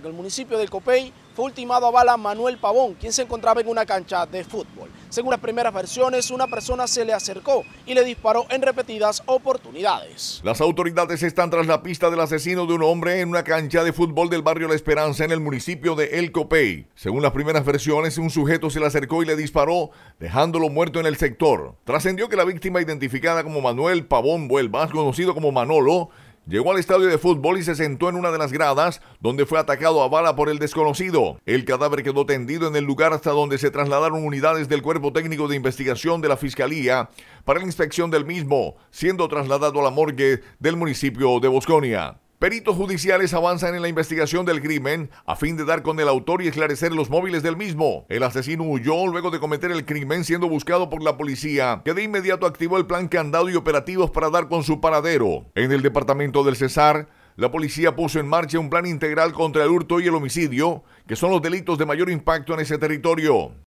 En el municipio de Copey fue ultimado a bala Manuel Pavón, quien se encontraba en una cancha de fútbol. Según las primeras versiones, una persona se le acercó y le disparó en repetidas oportunidades. Las autoridades están tras la pista del asesino de un hombre en una cancha de fútbol del barrio La Esperanza en el municipio de El Copey. Según las primeras versiones, un sujeto se le acercó y le disparó, dejándolo muerto en el sector. Trascendió que la víctima identificada como Manuel Pavón Vuelvas, conocido como Manolo, Llegó al estadio de fútbol y se sentó en una de las gradas, donde fue atacado a bala por el desconocido. El cadáver quedó tendido en el lugar hasta donde se trasladaron unidades del Cuerpo Técnico de Investigación de la Fiscalía para la inspección del mismo, siendo trasladado a la morgue del municipio de Bosconia. Peritos judiciales avanzan en la investigación del crimen a fin de dar con el autor y esclarecer los móviles del mismo. El asesino huyó luego de cometer el crimen siendo buscado por la policía, que de inmediato activó el plan que candado y operativos para dar con su paradero. En el departamento del Cesar, la policía puso en marcha un plan integral contra el hurto y el homicidio, que son los delitos de mayor impacto en ese territorio.